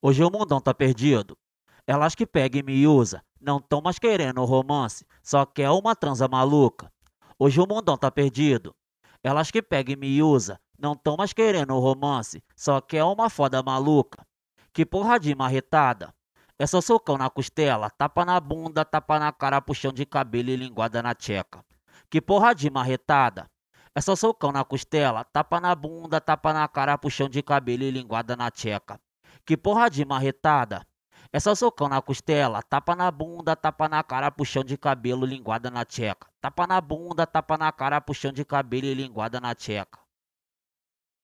Hoje o mundão tá perdido. Elas que pegam e me usa, não tão mais querendo romance, só quer uma transa maluca. Hoje o mundão tá perdido. Elas que pegam e me usa, não tão mais querendo romance, só quer uma foda maluca. Que porra de marretada. É só socão na costela, tapa na bunda, tapa na cara, puxão de cabelo e linguada na tcheca. Que porra de marretada. É só socão na costela, tapa na bunda, tapa na cara, puxão de cabelo e linguada na tcheca. Que porra de marretada. É só socão na costela, tapa na bunda, tapa na cara, puxão de cabelo, linguada na tcheca. Tapa na bunda, tapa na cara, puxão de cabelo e linguada na tcheca.